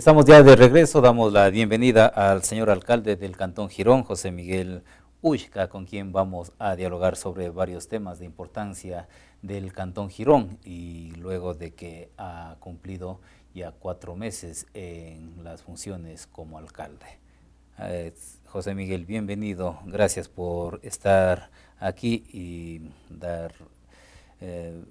Estamos ya de regreso, damos la bienvenida al señor alcalde del Cantón Girón, José Miguel Ushka, con quien vamos a dialogar sobre varios temas de importancia del Cantón Girón y luego de que ha cumplido ya cuatro meses en las funciones como alcalde. Eh, José Miguel, bienvenido, gracias por estar aquí y dar, eh,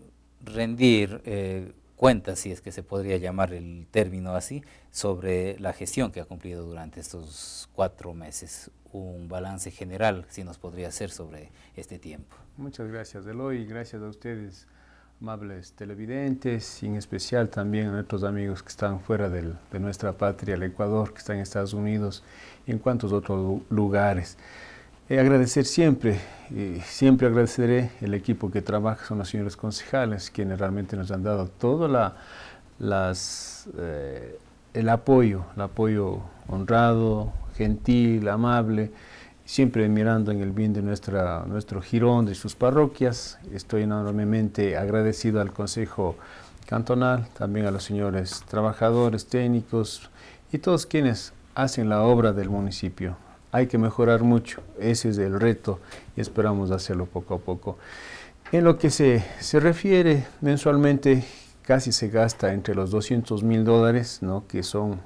rendir eh, cuentas, si es que se podría llamar el término así, sobre la gestión que ha cumplido durante estos cuatro meses. Un balance general, si nos podría hacer sobre este tiempo. Muchas gracias, Eloy, gracias a ustedes, amables televidentes, y en especial también a nuestros amigos que están fuera de nuestra patria, el Ecuador, que están en Estados Unidos y en cuantos otros lugares. Eh, agradecer siempre, eh, siempre agradeceré el equipo que trabaja, son los señores concejales, quienes realmente nos han dado todas la, las... Eh, el apoyo, el apoyo honrado, gentil, amable, siempre mirando en el bien de nuestra, nuestro girón, de sus parroquias. Estoy enormemente agradecido al Consejo Cantonal, también a los señores trabajadores, técnicos y todos quienes hacen la obra del municipio. Hay que mejorar mucho, ese es el reto y esperamos hacerlo poco a poco. En lo que se, se refiere, mensualmente casi se gasta entre los 200 mil dólares, ¿no? que son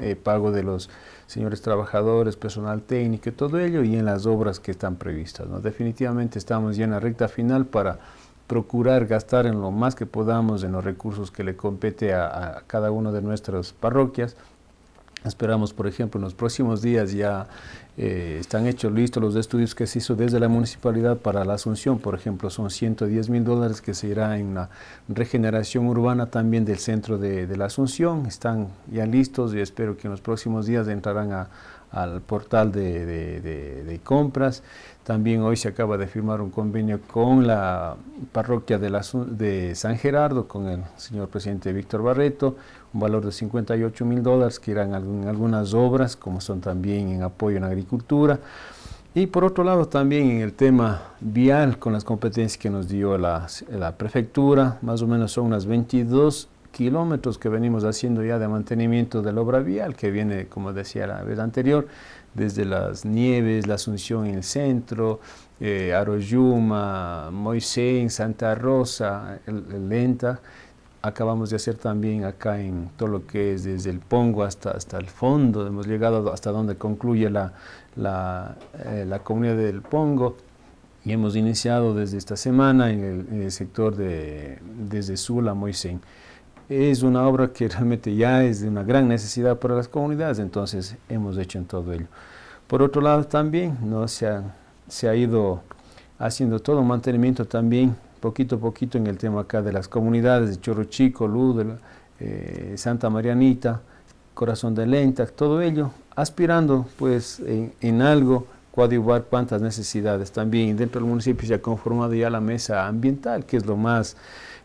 eh, pago de los señores trabajadores, personal técnico y todo ello, y en las obras que están previstas. Definitivamente estamos ya en la recta final para procurar gastar en lo más que podamos en los recursos que le compete a, a cada una de nuestras parroquias. Esperamos, por ejemplo, en los próximos días ya eh, están hechos listos los estudios que se hizo desde la municipalidad para la Asunción, por ejemplo, son 110 mil dólares que se irá en una regeneración urbana también del centro de, la Asunción, están ya listos y espero que en los próximos días entrarán al portal de, compras. También hoy se acaba de firmar un convenio con la parroquia de San Gerardo, con el señor presidente Víctor Barreto, un valor de 58 mil dólares que irán en algunas obras, como son también en apoyo en agricultura. Y por otro lado también en el tema vial, con las competencias que nos dio la, prefectura, más o menos son unas 22 kilómetros que venimos haciendo ya de mantenimiento de la obra vial, que viene, como decía la vez anterior, desde las Nieves, la Asunción en el centro, eh, Aroyuma, Moisés, Santa Rosa, el Lenta, acabamos de hacer también acá en todo lo que es desde el Pongo hasta, hasta el fondo, hemos llegado hasta donde concluye la, la, eh, la comunidad del Pongo y hemos iniciado desde esta semana en el, sector de desde Sula a Moisén. Es una obra que realmente ya es de una gran necesidad para las comunidades, entonces hemos hecho en todo ello. Por otro lado también ¿no? se, ha, se ha ido haciendo todo mantenimiento también poquito a poquito en el tema acá de las comunidades de Chorro Chico, Luz, eh, Santa Marianita, Corazón de Lenta, todo ello, aspirando pues en, algo coadyuvar cuántas necesidades también. Dentro del municipio se ha conformado ya la mesa ambiental, que es lo más,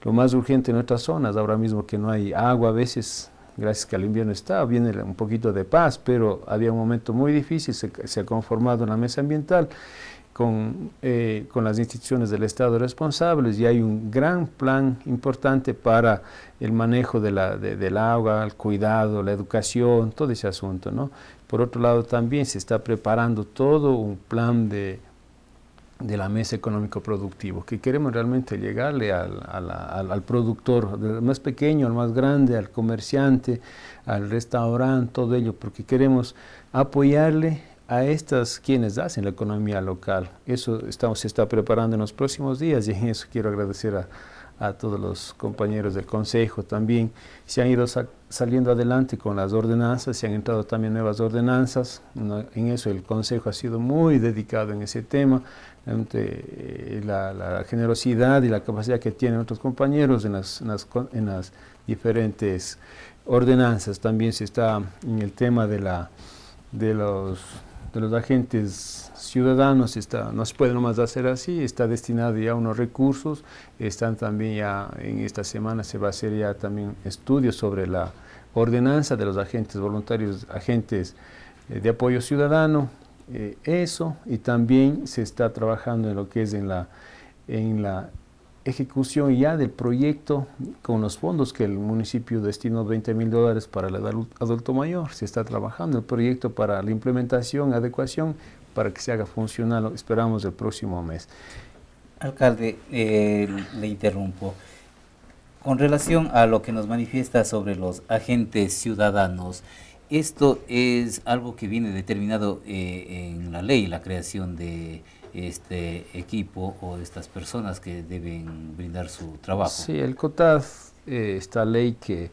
lo más urgente en nuestras zonas, ahora mismo que no hay agua a veces gracias que el invierno está, viene un poquito de paz, pero había un momento muy difícil, se, se ha conformado la mesa ambiental con, eh, con, las instituciones del Estado responsables y hay un gran plan importante para el manejo de la, del agua, el cuidado, la educación, todo ese asunto. ¿no? Por otro lado, también se está preparando todo un plan de, la mesa económico-productivo, que queremos realmente llegarle al, al, al, al productor, del más pequeño, al más grande, al comerciante, al restaurante, todo ello, porque queremos apoyarle a estas quienes hacen la economía local. Eso estamos, se está preparando en los próximos días y en eso quiero agradecer a, a todos los compañeros del Consejo también. Se han ido saliendo adelante con las ordenanzas, se han entrado también nuevas ordenanzas. En eso el Consejo ha sido muy dedicado en ese tema. Eh, la, la generosidad y la capacidad que tienen otros compañeros en las, en las, en las diferentes ordenanzas. También se está en el tema de, la, de los de los agentes ciudadanos está, no se puede nomás hacer así, está destinado ya unos recursos, están también ya, en esta semana se va a hacer ya también estudios sobre la ordenanza de los agentes voluntarios, agentes eh, de apoyo ciudadano, eh, eso, y también se está trabajando en lo que es en la, en la ejecución ya del proyecto con los fondos que el municipio destinó 20 mil dólares para el adulto mayor. Se está trabajando el proyecto para la implementación, adecuación, para que se haga funcional. Esperamos el próximo mes. Alcalde, eh, le interrumpo. Con relación a lo que nos manifiesta sobre los agentes ciudadanos, esto es algo que viene determinado eh, en la ley, la creación de este equipo o estas personas que deben brindar su trabajo. Sí, el COTAF, eh, esta ley que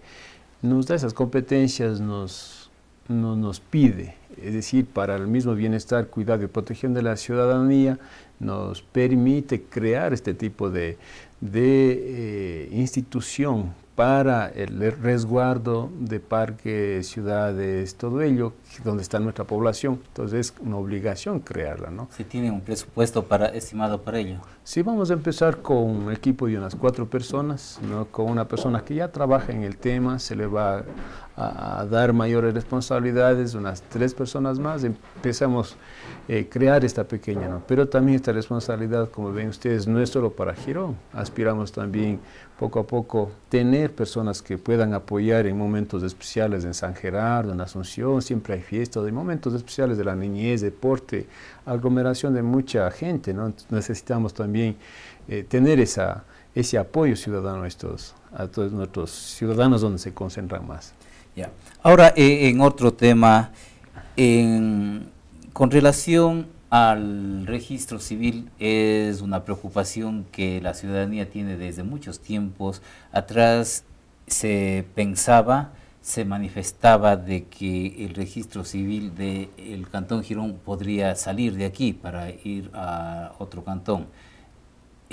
nos da esas competencias, nos, nos pide, es decir, para el mismo bienestar, cuidado y protección de la ciudadanía, nos permite crear este tipo de, eh, institución para el resguardo de parques, ciudades, todo ello, donde está nuestra población. Entonces es una obligación crearla, ¿no? Si tiene un presupuesto para, estimado para ello. Si vamos a empezar con un equipo de unas cuatro personas, con una persona que ya trabaja en el tema, se le va a, dar mayores responsabilidades, unas tres personas más, empezamos a eh, crear esta pequeña, pero también esta responsabilidad, como ven ustedes, no es solo para Girón, aspiramos también poco a poco tener personas que puedan apoyar en momentos especiales en San Gerardo, en Asunción, siempre hay fiestas, hay momentos especiales de la niñez, deporte, aglomeración de mucha gente, ¿no? necesitamos también también eh, tener ese apoyo ciudadano a, a todos nuestros ciudadanos donde se concentran más. Ya. Ahora, eh, en otro tema, con relación al registro civil es una preocupación que la ciudadanía tiene desde muchos tiempos atrás. Se pensaba, se manifestaba de que el registro civil del el Cantón Girón podría salir de aquí para ir a otro cantón.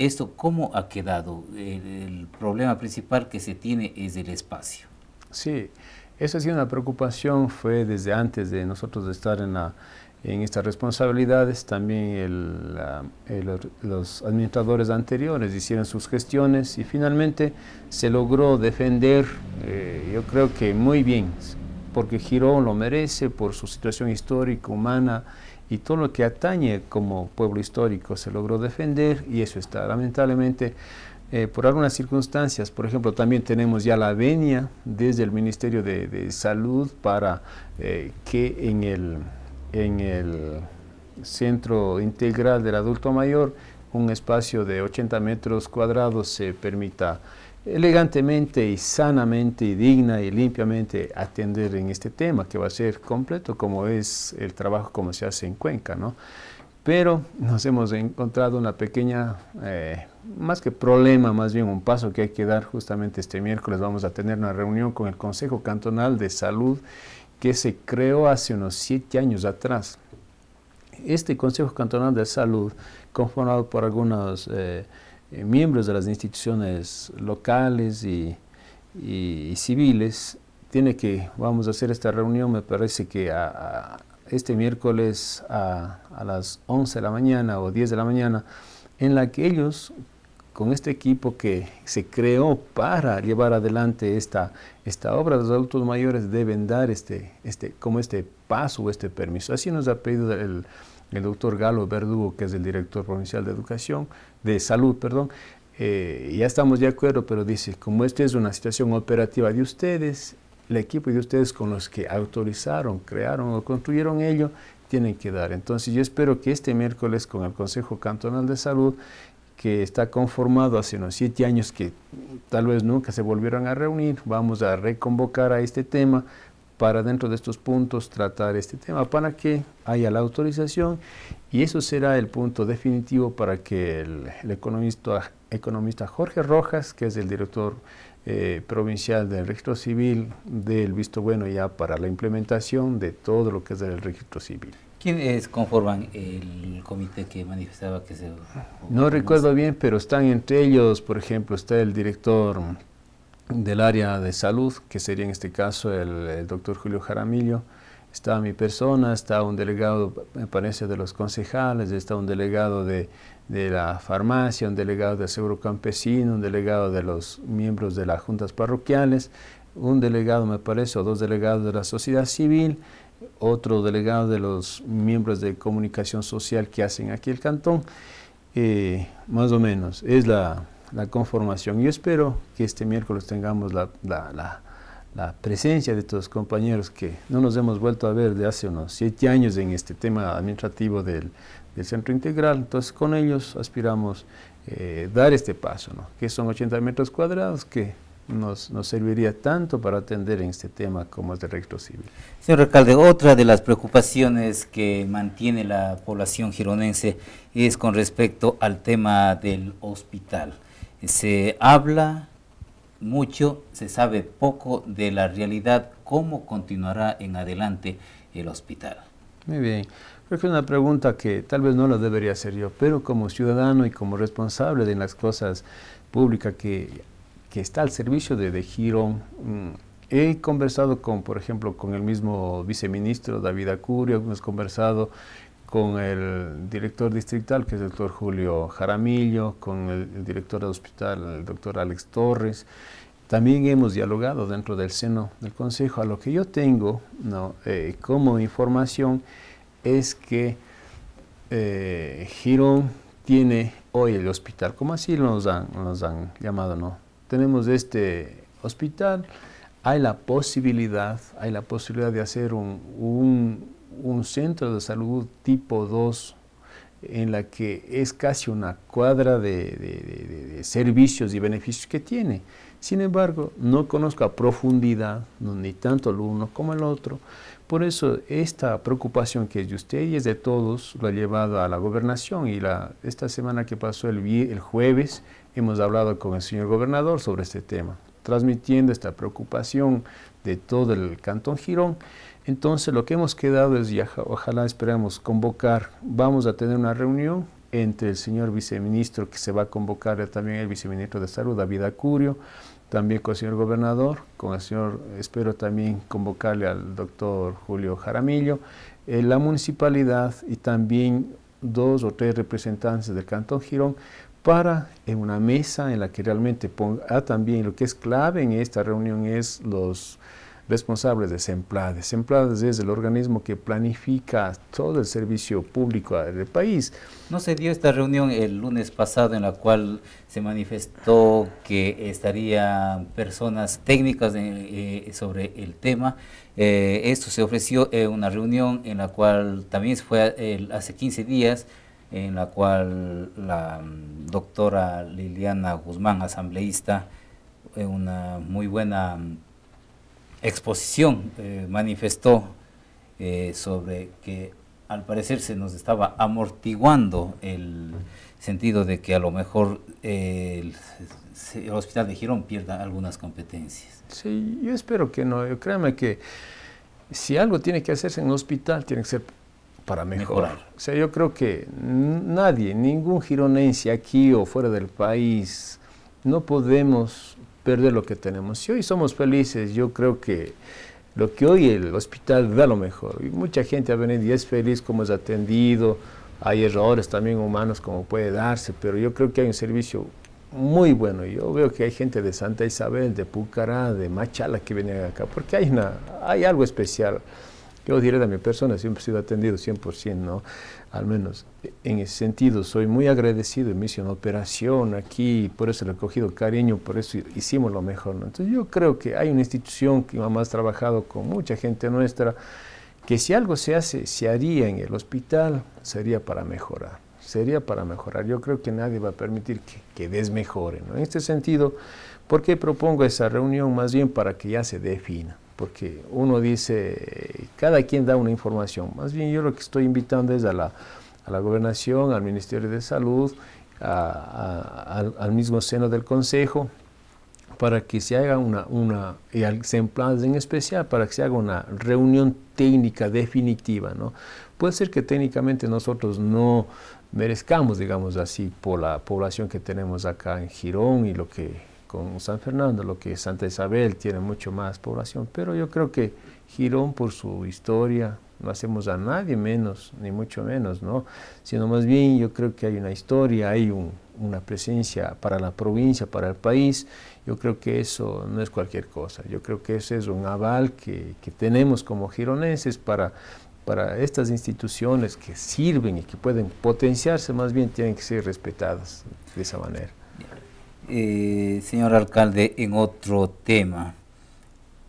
¿Esto cómo ha quedado? El, problema principal que se tiene es el espacio. Sí, esa ha sido una preocupación, fue desde antes de nosotros estar en, la, en estas responsabilidades, también los administradores anteriores hicieron sus gestiones y finalmente se logró defender, eh, yo creo que muy bien, porque Girón lo merece por su situación histórica, humana, y todo lo que atañe como pueblo histórico se logró defender y eso está. Lamentablemente, eh, por algunas circunstancias, por ejemplo, también tenemos ya la venia desde el Ministerio de, Salud para eh, que en el, en el Centro Integral del Adulto Mayor un espacio de 80 metros cuadrados se permita elegantemente y sanamente y digna y limpiamente atender en este tema, que va a ser completo como es el trabajo como se hace en Cuenca, ¿no? Pero nos hemos encontrado una pequeña, eh, más que problema, más bien un paso que hay que dar justamente este miércoles. Vamos a tener una reunión con el Consejo Cantonal de Salud que se creó hace unos siete años atrás. Este Consejo Cantonal de Salud, conformado por algunos... Eh, eh, miembros de las instituciones locales y, civiles, tiene que, vamos a hacer esta reunión, me parece que a, este miércoles a, a, las 11 de la mañana o 10 de la mañana, en la que ellos, con este equipo que se creó para llevar adelante esta, esta obra, los adultos mayores deben dar este, este, como este paso, este permiso. Así nos ha pedido el, el doctor Galo Verdugo, que es el director provincial de educación, de salud, perdón, eh, ya estamos de acuerdo, pero dice, como esta es una situación operativa de ustedes, el equipo de ustedes con los que autorizaron, crearon o construyeron ello, tienen que dar. Entonces yo espero que este miércoles con el Consejo Cantonal de Salud, que está conformado hace unos siete años que tal vez nunca se volvieron a reunir, vamos a reconvocar a este tema para dentro de estos puntos tratar este tema para que haya la autorización y eso será el punto definitivo para que el, economista, economista Jorge Rojas, que es el director eh, provincial del registro civil, dé el visto bueno ya para la implementación de todo lo que es el registro civil. ¿Quiénes conforman el comité que manifestaba que se... No recuerdo bien, pero están entre ellos, por ejemplo, está el director del área de salud, que sería en este caso el, doctor Julio Jaramillo, está mi persona, está un delegado, me parece, de los concejales, está un delegado de, la farmacia, un delegado de Seguro Campesino, un delegado de los miembros de las juntas parroquiales, un delegado, me parece, o dos delegados de la sociedad civil, otro delegado de los miembros de comunicación social que hacen aquí el cantón, eh, más o menos. Es la, la conformación. Yo espero que este miércoles tengamos la, presencia de estos compañeros que no nos hemos vuelto a ver de hace unos siete años en este tema administrativo del, centro integral. Entonces, con ellos aspiramos eh, dar este paso, que son 80 metros cuadrados que nos, serviría tanto para atender en este tema como es de recto civil. Señor alcalde, otra de las preocupaciones que mantiene la población gironense es con respecto al tema del hospital se habla mucho, se sabe poco de la realidad, cómo continuará en adelante el hospital. Muy bien, creo que es una pregunta que tal vez no la debería hacer yo, pero como ciudadano y como responsable de las cosas públicas que, que está al servicio de, de Girón, mm, he conversado con, por ejemplo, con el mismo viceministro David Acurio, hemos conversado con el director distrital, que es el doctor Julio Jaramillo, con el, director del hospital, el doctor Alex Torres. También hemos dialogado dentro del seno del Consejo. A lo que yo tengo ¿no? Eh, como información es que eh, Girón tiene hoy el hospital, como así nos han, nos han llamado, ¿no? Tenemos este hospital, hay la posibilidad, hay la posibilidad de hacer un un centro de salud tipo 2 en la que es casi una cuadra de, servicios y beneficios que tiene. Sin embargo, no conozco a profundidad ni tanto el uno como el otro. Por eso esta preocupación que es de usted y es de todos lo ha llevado a la gobernación y esta semana que pasó el, el jueves hemos hablado con el señor gobernador sobre este tema, transmitiendo esta preocupación de todo el Cantón Girón. Entonces lo que hemos quedado es, y ojalá esperamos convocar, vamos a tener una reunión entre el señor viceministro, que se va a convocar también el viceministro de Salud, David Acurio, también con el señor gobernador, con el señor, espero también convocarle al doctor Julio Jaramillo, eh, la municipalidad y también dos o tres representantes del Cantón Girón para en una mesa en la que realmente ponga ah, también lo que es clave en esta reunión es los responsable de SEMPLADES. SEMPLADES es el organismo que planifica todo el servicio público del país. No se dio esta reunión el lunes pasado en la cual se manifestó que estarían personas técnicas eh, sobre el tema. Eh, esto se ofreció en una reunión en la cual también fue hace 15 días en la cual la mm, doctora Liliana Guzmán, asambleísta, eh, una muy buena mm, exposición eh, manifestó eh, sobre que al parecer se nos estaba amortiguando el sentido de que a lo mejor eh, el, hospital de Girón pierda algunas competencias. Sí, yo espero que no. Yo créame que si algo tiene que hacerse en un hospital, tiene que ser para mejorar. mejorar. O sea, yo creo que nadie, ningún gironense aquí o fuera del país, no podemos de lo que tenemos. Si hoy somos felices, yo creo que lo que hoy el hospital da lo mejor. Y mucha gente ha venido y es feliz como es atendido. Hay errores también humanos como puede darse, pero yo creo que hay un servicio muy bueno. Yo veo que hay gente de Santa Isabel, de Pucará, de Machala que viene acá, porque hay, una, hay algo especial. Yo diré de mi persona, siempre he sido atendido 100%, ¿no? al menos en ese sentido, soy muy agradecido. Me hice operación aquí, por eso le he cogido cariño, por eso hicimos lo mejor. Entonces, yo creo que hay una institución que más ha trabajado con mucha gente nuestra, que si algo se hace, se haría en el hospital, sería para mejorar. Sería para mejorar. Yo creo que nadie va a permitir que, que En este sentido, ¿por qué propongo esa reunión? Más bien para que ya se defina porque uno dice, cada quien da una información. Más bien yo lo que estoy invitando es a la, a gobernación, al Ministerio de Salud, al, mismo seno del Consejo, para que se haga una, una y al en especial, para que se haga una reunión técnica definitiva. Puede ser que técnicamente nosotros no merezcamos, digamos así, por la población que tenemos acá en Girón y lo que con San Fernando, lo que Santa Isabel tiene mucho más población, pero yo creo que Girón por su historia, no hacemos a nadie menos, ni mucho menos, ¿no? Sino más bien yo creo que hay una historia, hay una presencia para la provincia, para el país. Yo creo que eso no es cualquier cosa. Yo creo que ese es un aval que, tenemos como Gironeses para, para estas instituciones que sirven y que pueden potenciarse, más bien tienen que ser respetadas de esa manera. Eh, señor alcalde, en otro tema,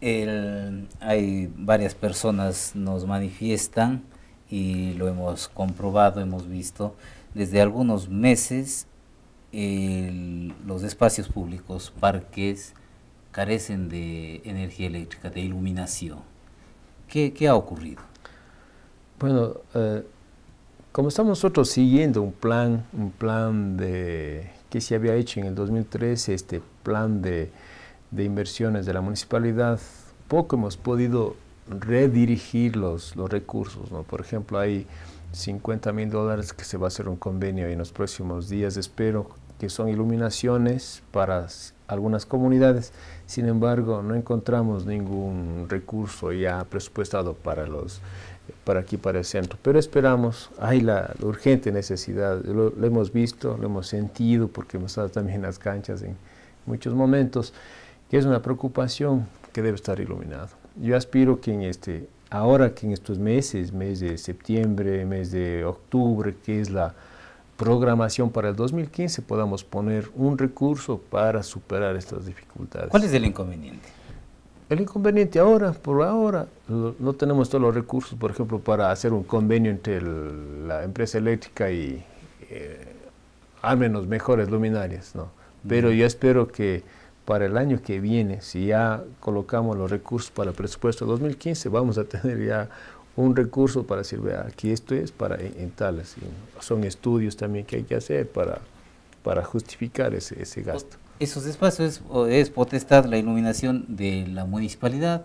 hay varias personas nos manifiestan y lo hemos comprobado, hemos visto, desde algunos meses los espacios públicos, parques, carecen de energía eléctrica, de iluminación. ¿Qué, ha ocurrido? Bueno, eh, como estamos nosotros siguiendo un plan, un plan de que se había hecho en el 2013, este plan de, inversiones de la municipalidad, poco hemos podido redirigir los, recursos. ¿no? Por ejemplo, hay 50 mil dólares que se va a hacer un convenio en los próximos días, espero, que son iluminaciones para algunas comunidades. Sin embargo, no encontramos ningún recurso ya presupuestado para los para aquí, para el centro. Pero esperamos, hay la, urgente necesidad, lo, hemos visto, lo hemos sentido, porque hemos estado también en las canchas en muchos momentos, que es una preocupación que debe estar iluminado. Yo aspiro que en este, ahora que en estos meses, mes de septiembre, mes de octubre, que es la programación para el 2015, podamos poner un recurso para superar estas dificultades. ¿Cuál es el inconveniente? El inconveniente ahora, por ahora, no tenemos todos los recursos, por ejemplo, para hacer un convenio entre la empresa eléctrica y eh, al menos mejores luminarias, ¿no? Pero yo espero que para el año que viene, si ya colocamos los recursos para el presupuesto de 2015, vamos a tener ya un recurso para decir, vea, aquí esto es para en, son estudios también que hay que hacer para, para justificar ese, ese gasto esos espacios es potestad la iluminación de la municipalidad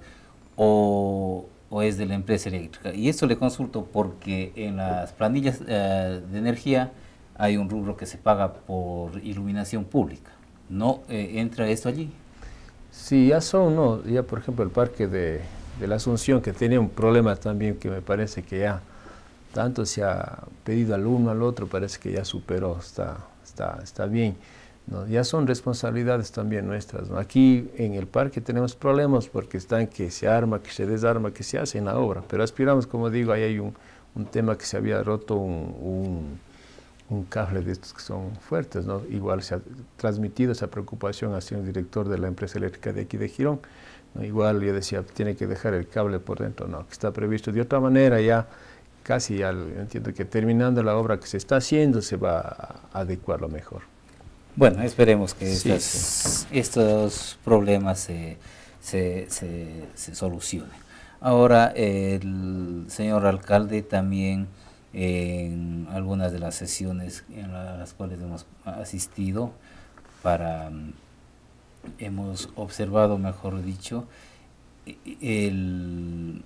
o, es de la empresa eléctrica. Y eso le consulto porque en las planillas eh, de energía hay un rubro que se paga por iluminación pública. ¿No eh, entra esto allí? Sí, ya son, ¿no? Ya por ejemplo el parque de, de la Asunción que tenía un problema también que me parece que ya tanto se ha pedido al uno al otro, parece que ya superó, está, está, está bien ya son responsabilidades también nuestras. Aquí en el parque tenemos problemas porque están que se arma, que se desarma, que se hace en la obra, pero aspiramos, como digo, ahí hay un, tema que se había roto un, cable de estos que son fuertes, ¿no? igual se ha transmitido esa preocupación hacia el director de la empresa eléctrica de aquí de Girón, igual yo decía, tiene que dejar el cable por dentro, no, que está previsto de otra manera ya casi ya entiendo que terminando la obra que se está haciendo se va a adecuar lo mejor. Bueno, esperemos que estos problemas se, se, se, se solucionen. Ahora, el señor alcalde también en algunas de las sesiones en las cuales hemos asistido para hemos observado mejor dicho el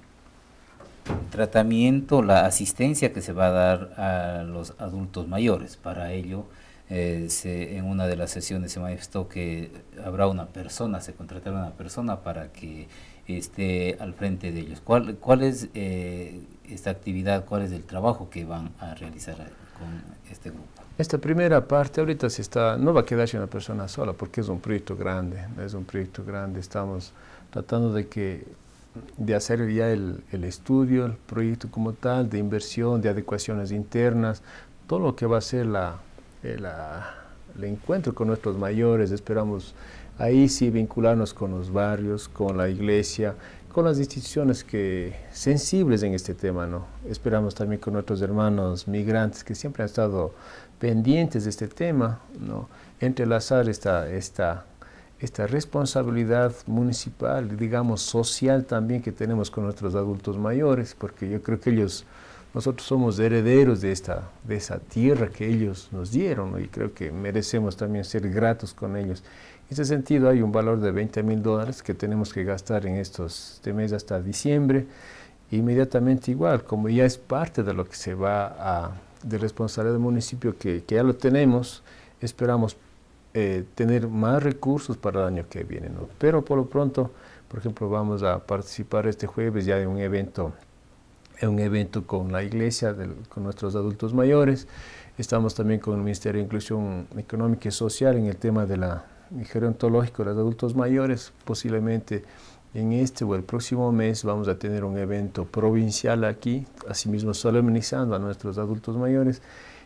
tratamiento la asistencia que se va a dar a los adultos mayores para ello eh, en una de las sesiones se manifestó que habrá una persona, se contratará una persona para que esté al frente de ellos. ¿Cuál, cuál es eh, esta actividad, cuál es el trabajo que van a realizar eh, con este grupo? Esta primera parte ahorita se está, no va a quedarse una persona sola porque es un proyecto grande, es un proyecto grande, estamos tratando de que de hacer ya el estudio, el proyecto como tal, de inversión, de adecuaciones internas, todo lo que va a ser la, eh, el, encuentro con nuestros mayores, esperamos ahí sí vincularnos con los barrios, con la iglesia, con las instituciones que sensibles en este tema, ¿no? Esperamos también con nuestros hermanos migrantes que siempre han estado pendientes de este tema, ¿no? Entrelazar esta, esta, esta responsabilidad municipal, digamos social también que tenemos con nuestros adultos mayores, porque yo creo que ellos nosotros somos herederos de, esta, de esa tierra que ellos nos dieron y creo que merecemos también ser gratos con ellos. En ese sentido hay un valor de 20 mil dólares que tenemos que gastar en estos este mes hasta diciembre. Inmediatamente igual, como ya es parte de lo que se va a, de responsabilidad del municipio, que, ya lo tenemos, esperamos eh, tener más recursos para el año que viene. Pero por lo pronto, por ejemplo, vamos a participar este jueves ya de un evento un evento con la iglesia, con nuestros adultos mayores. Estamos también con el Ministerio de Inclusión Económica y Social en el tema de la gerontológico de los adultos mayores. Posiblemente en este o el próximo mes vamos a tener un evento provincial aquí, asimismo solemnizando a nuestros adultos mayores.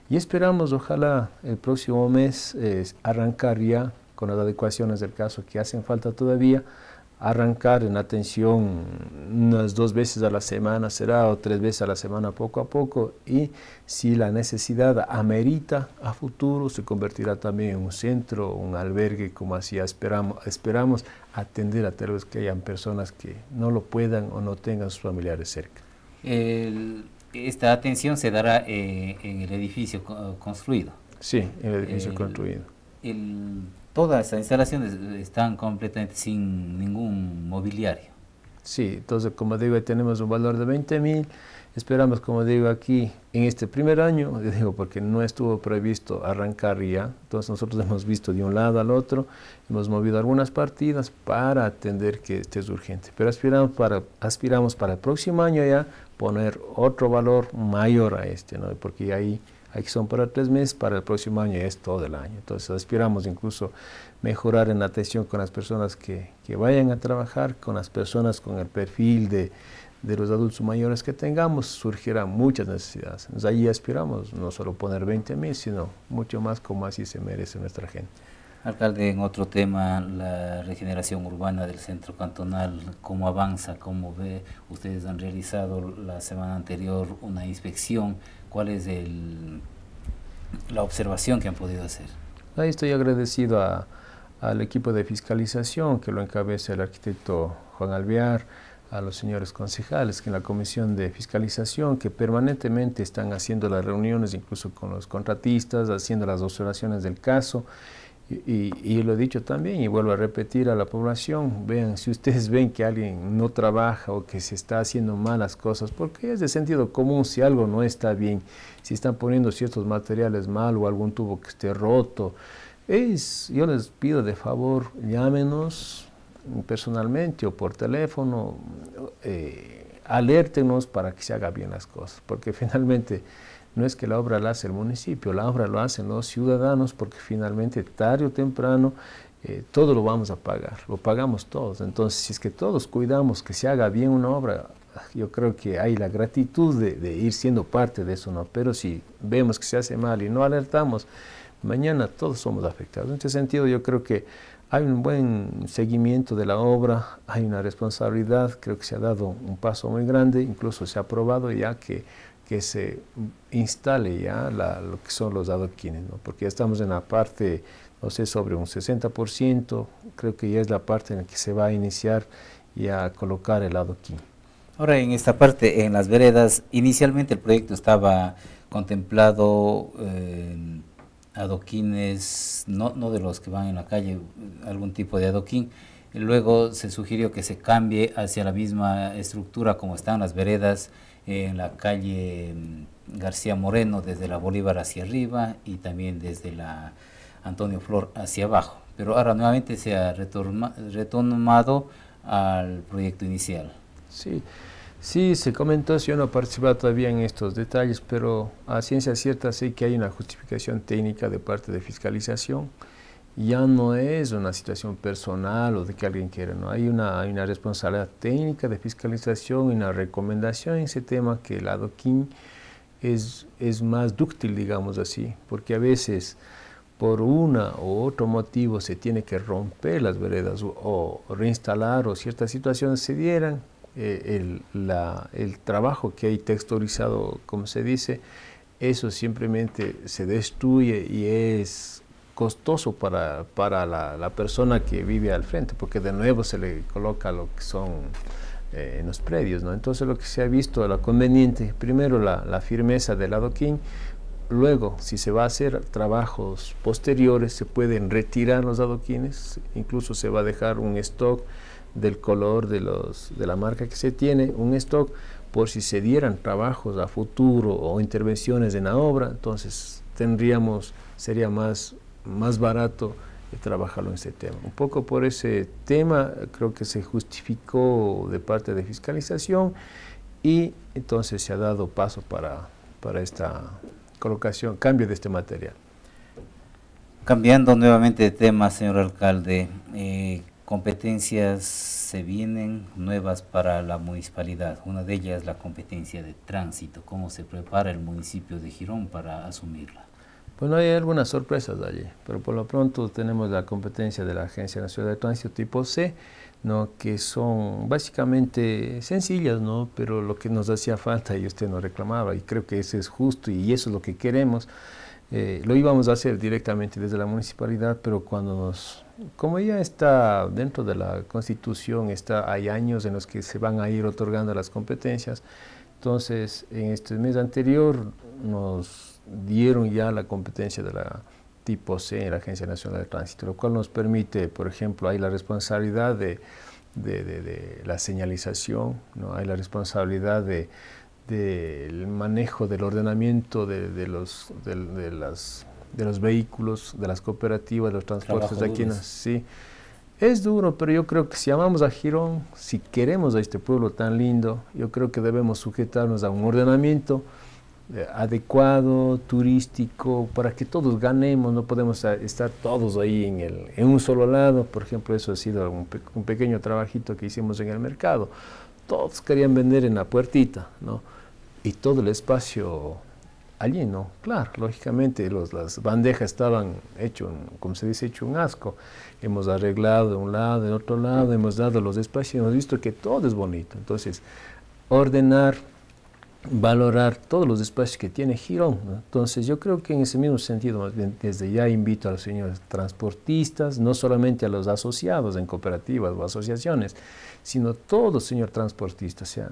Y esperamos, ojalá, el próximo mes eh, arrancar ya con las adecuaciones del caso que hacen falta todavía arrancar en atención unas dos veces a la semana será o tres veces a la semana poco a poco y si la necesidad amerita a futuro se convertirá también en un centro, un albergue como así esperamos, esperamos atender a tal vez que hayan personas que no lo puedan o no tengan sus familiares cerca. esta atención se dará eh, en el edificio construido. Sí, en el edificio construido. El, todas las instalaciones están completamente sin ningún mobiliario. Sí, entonces como digo, tenemos un valor de 20 mil. Esperamos, como digo aquí, en este primer año, digo, porque no estuvo previsto arrancar ya, entonces nosotros hemos visto de un lado al otro, hemos movido algunas partidas para atender que este es urgente, pero aspiramos para, aspiramos para el próximo año ya poner otro valor mayor a este, ¿no? porque ahí Aquí son para tres meses, para el próximo año es todo el año. Entonces aspiramos incluso mejorar en la atención con las personas que, que vayan a trabajar, con las personas con el perfil de, de los adultos mayores que tengamos, surgirán muchas necesidades. Entonces ahí aspiramos no solo poner 20 mil, sino mucho más como así se merece nuestra gente. Alcalde, en otro tema, la regeneración urbana del centro cantonal, ¿cómo avanza? ¿Cómo ve? Ustedes han realizado la semana anterior una inspección cuál es el, la observación que han podido hacer. Ahí estoy agradecido a, al equipo de fiscalización que lo encabeza el arquitecto Juan Alvear, a los señores concejales que en la comisión de fiscalización que permanentemente están haciendo las reuniones incluso con los contratistas, haciendo las observaciones del caso y, lo he dicho también y vuelvo a repetir a la población, vean, si ustedes ven que alguien no trabaja o que se está haciendo malas cosas, porque es de sentido común si algo no está bien, si están poniendo ciertos materiales mal o algún tubo que esté roto, es, yo les pido de favor, llámenos personalmente o por teléfono, eh, alértenos para que se haga bien las cosas, porque finalmente no es que la obra la hace el municipio, la obra lo hacen los ciudadanos porque finalmente tarde o temprano eh, todo lo vamos a pagar, lo pagamos todos. Entonces, si es que todos cuidamos que se haga bien una obra, yo creo que hay la gratitud de, ir siendo parte de eso, ¿no? Pero si vemos que se hace mal y no alertamos, mañana todos somos afectados. En este sentido, yo creo que hay un buen seguimiento de la obra, hay una responsabilidad, creo que se ha dado un paso muy grande, incluso se ha aprobado ya que que se instale ya lo que son los adoquines, porque ya estamos en la parte, no sé, sobre un 60%, creo que ya es la parte en la que se va a iniciar y a colocar el adoquín. Ahora, en esta parte, en las veredas, inicialmente el proyecto estaba contemplado eh, adoquines, no, no de los que van en la calle, algún tipo de adoquín, Luego se sugirió que se cambie hacia la misma estructura como están las veredas en la calle mm, García Moreno desde la Bolívar hacia arriba y también desde la Antonio Flor hacia abajo. Pero ahora nuevamente se ha retomado al proyecto inicial. Sí, sí, se comentó, yo no participaba todavía en estos detalles, pero a ciencia cierta sé que hay una justificación técnica de parte de fiscalización ya no es una situación personal o de que alguien quiera, ¿no? Hay una, una responsabilidad técnica de fiscalización y una recomendación en ese tema que el adoquín es, es más dúctil, digamos así, porque a veces por una u otro motivo se tiene que romper las veredas o, reinstalar o ciertas situaciones se dieran, eh, el, la, el trabajo que hay texturizado, como se dice, eso simplemente se destruye y es costoso para, la, persona que vive al frente, porque de nuevo se le coloca lo que son eh, en los predios. ¿no? Entonces lo que se ha visto, la conveniente, primero la, firmeza del adoquín, luego si se va a hacer trabajos posteriores se pueden retirar los adoquines, incluso se va a dejar un stock del color de, los, de la marca que se tiene, un stock por si se dieran trabajos a futuro o intervenciones en la obra, entonces tendríamos, sería más más barato trabajarlo en este tema. Un poco por ese tema creo que se justificó de parte de fiscalización y entonces se ha dado paso para, para esta colocación, cambio de este material. Cambiando nuevamente de tema, señor alcalde, eh, competencias se vienen nuevas para la municipalidad. Una de ellas es la competencia de tránsito. ¿Cómo se prepara el municipio de Girón para asumirla? Pues no hay algunas sorpresas allí, pero por lo pronto tenemos la competencia de la Agencia Nacional de Tránsito tipo C, ¿no? que son básicamente sencillas, ¿no? pero lo que nos hacía falta y usted nos reclamaba, y creo que eso es justo y eso es lo que queremos. Eh, lo íbamos a hacer directamente desde la municipalidad, pero cuando nos, como ya está dentro de la constitución, está, hay años en los que se van a ir otorgando las competencias, entonces en este mes anterior nos dieron ya la competencia de la tipo C en la Agencia Nacional de Tránsito, lo cual nos permite, por ejemplo, hay la responsabilidad de, la señalización, ¿no? hay la responsabilidad del manejo del ordenamiento de, los, de, los vehículos, de las cooperativas, de los transportes de aquí Es duro, pero yo creo que si amamos a Girón, si queremos a este pueblo tan lindo, yo creo que debemos sujetarnos a un ordenamiento eh, adecuado, turístico, para que todos ganemos, no podemos ah, estar todos ahí en, un solo lado, por ejemplo, eso ha sido un, pequeño trabajito que hicimos en el mercado, todos querían vender en la puertita, ¿no? Y todo el espacio allí, ¿no? Claro, lógicamente los, las bandejas estaban hecho, como se dice, hecho un asco, hemos arreglado de un lado, de otro lado, hemos dado los espacios, hemos visto que todo es bonito, entonces, ordenar, valorar todos los espacios que tiene Girón. Entonces yo creo que en ese mismo sentido, desde ya invito a los señores transportistas, no solamente a los asociados en cooperativas o asociaciones, sino todo señor transportista. O sea,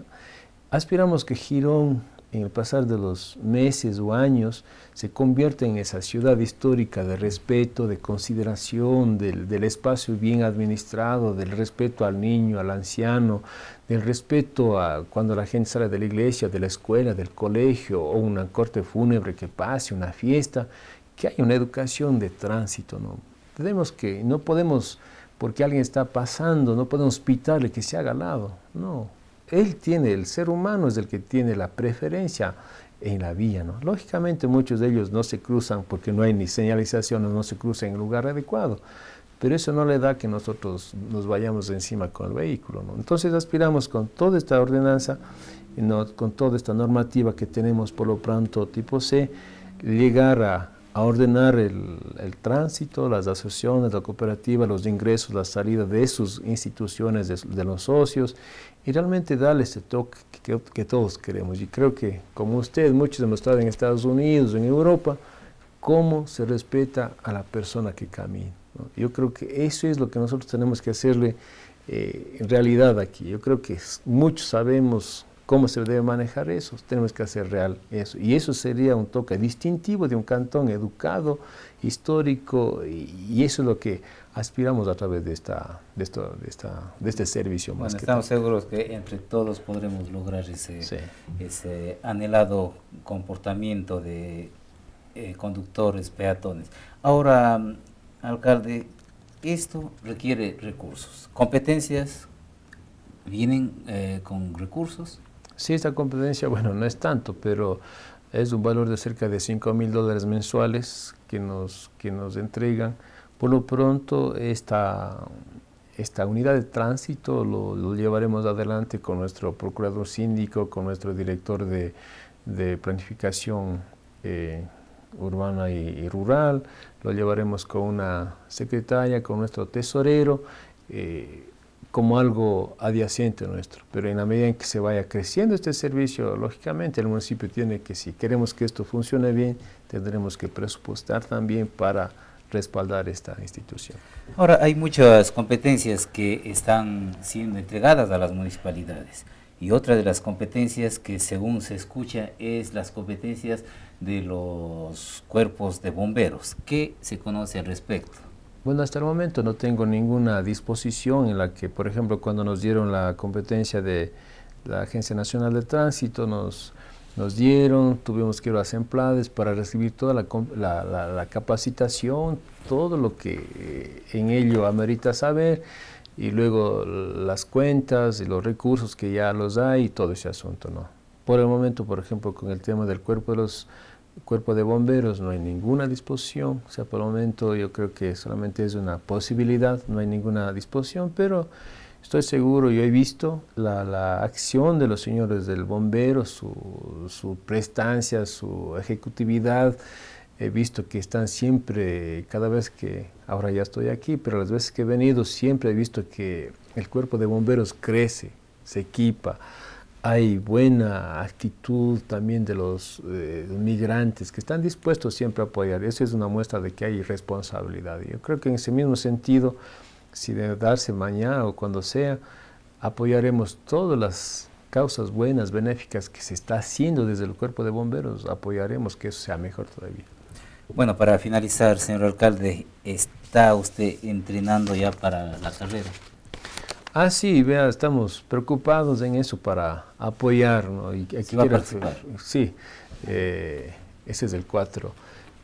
aspiramos que Girón en el pasar de los meses o años, se convierte en esa ciudad histórica de respeto, de consideración del, espacio bien administrado, del respeto al niño, al anciano, del respeto a cuando la gente sale de la iglesia, de la escuela, del colegio, o una corte fúnebre que pase, una fiesta, que hay una educación de tránsito. ¿no? Tenemos que, no podemos, porque alguien está pasando, no podemos pitarle que se haga al lado, no él tiene, el ser humano es el que tiene la preferencia en la vía. ¿no? Lógicamente muchos de ellos no se cruzan porque no hay ni señalización, no se cruzan en el lugar adecuado, pero eso no le da que nosotros nos vayamos encima con el vehículo. ¿no? Entonces aspiramos con toda esta ordenanza, con toda esta normativa que tenemos por lo pronto tipo C, llegar a, a ordenar el, el, tránsito, las asociaciones, la cooperativa, los ingresos, la salida de sus instituciones, de, los socios, y realmente darle ese toque que, todos queremos. Y creo que, como usted, muchos hemos estado en Estados Unidos, en Europa, cómo se respeta a la persona que camina. Yo creo que eso es lo que nosotros tenemos que hacerle eh, en realidad aquí. Yo creo que muchos sabemos cómo se debe manejar eso. Tenemos que hacer real eso. Y eso sería un toque distintivo de un cantón educado, histórico, y, eso es lo que aspiramos a través de, esta, de, esto, de, esta, de este servicio. más estamos seguros que entre todos podremos lograr ese, ese anhelado comportamiento de eh, conductores, peatones. Ahora, alcalde, esto requiere recursos, competencias, vienen eh, con recursos, Sí, esta competencia, bueno, no es tanto, pero es un valor de cerca de 5 mil dólares mensuales que nos, que nos entregan. Por lo pronto, esta, esta unidad de tránsito lo, llevaremos adelante con nuestro procurador síndico, con nuestro director de, planificación eh, urbana y, rural, lo llevaremos con una secretaria, con nuestro tesorero. Eh, como algo adyacente nuestro. Pero en la medida en que se vaya creciendo este servicio, lógicamente el municipio tiene que, si queremos que esto funcione bien, tendremos que presupuestar también para respaldar esta institución. Ahora, hay muchas competencias que están siendo entregadas a las municipalidades y otra de las competencias que según se escucha es las competencias de los cuerpos de bomberos. ¿Qué se conoce al respecto? Bueno, hasta el momento no tengo ninguna disposición en la que, por ejemplo, cuando nos dieron la competencia de la Agencia Nacional de Tránsito, nos, nos dieron, tuvimos que ir a Semplades para recibir toda la, capacitación, todo lo que eh, en ello amerita saber, y luego las cuentas y los recursos que ya los hay y todo ese asunto, ¿no? Por el momento, por ejemplo, con el tema del cuerpo de los cuerpo de bomberos no hay ninguna disposición, o sea, por el momento yo creo que solamente es una posibilidad, no hay ninguna disposición, pero estoy seguro, yo he visto la, la acción de los señores del bombero, su, su, prestancia, su ejecutividad, he visto que están siempre, cada vez que, ahora ya estoy aquí, pero las veces que he venido siempre he visto que el cuerpo de bomberos crece, se equipa, hay buena actitud también de los eh, migrantes que están dispuestos siempre a apoyar. Eso es una muestra de que hay responsabilidad. Yo creo que en ese mismo sentido, si de darse mañana o cuando sea, apoyaremos todas las causas buenas, benéficas que se está haciendo desde el cuerpo de bomberos. Apoyaremos que eso sea mejor todavía. Bueno, para finalizar, señor alcalde, ¿está usted entrenando ya para la carrera? Ah, sí, vea, estamos preocupados en eso para apoyar. Y quiero, Sí, eh, ese es el 4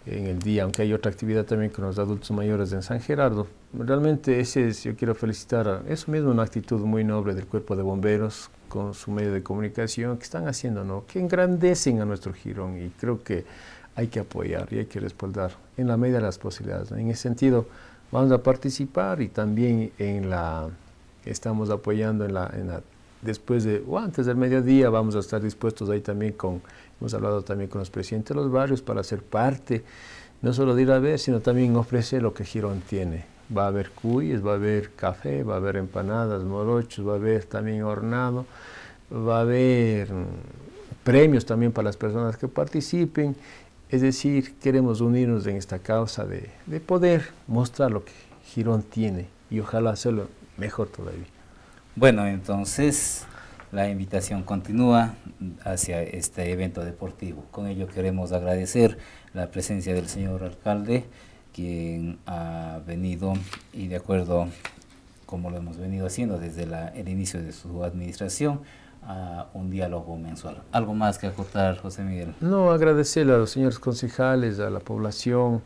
en el día, aunque hay otra actividad también con los adultos mayores en San Gerardo. Realmente ese es, yo quiero felicitar, eso mismo una actitud muy noble del cuerpo de bomberos con su medio de comunicación que están haciendo, ¿no? que engrandecen a nuestro jirón y creo que hay que apoyar y hay que respaldar en la medida de las posibilidades. En ese sentido, vamos a participar y también en la estamos apoyando en la, después de, o antes del mediodía, vamos a estar dispuestos ahí también con, hemos hablado también con los presidentes de los barrios para ser parte, no solo de ir a ver, sino también ofrecer lo que Girón tiene. Va a haber cuyes, va a haber café, va a haber empanadas, morochos, va a haber también hornado, va a haber mm, premios también para las personas que participen. Es decir, queremos unirnos en esta causa de, de poder mostrar lo que Girón tiene y ojalá hacerlo Mejor todavía. Bueno, entonces la invitación continúa hacia este evento deportivo. Con ello queremos agradecer la presencia del señor alcalde, quien ha venido y de acuerdo como lo hemos venido haciendo desde el inicio de su administración, a un diálogo mensual. ¿Algo más que acotar, José Miguel? No, agradecerle a los señores concejales, a la población,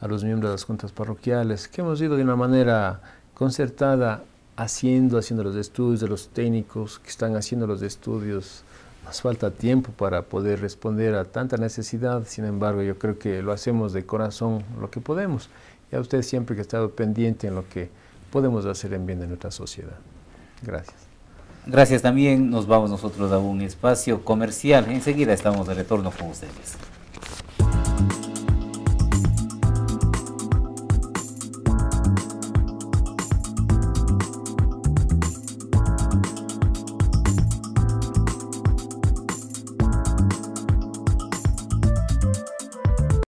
a los miembros de las juntas parroquiales, que hemos ido de una manera concertada haciendo, haciendo los estudios de los técnicos que están haciendo los estudios. Nos falta tiempo para poder responder a tanta necesidad, sin embargo yo creo que lo hacemos de corazón lo que podemos. Y a usted siempre que ha estado pendiente en lo que podemos hacer en bien de nuestra sociedad. Gracias. Gracias también, nos vamos nosotros a un espacio comercial. Enseguida estamos de retorno con ustedes.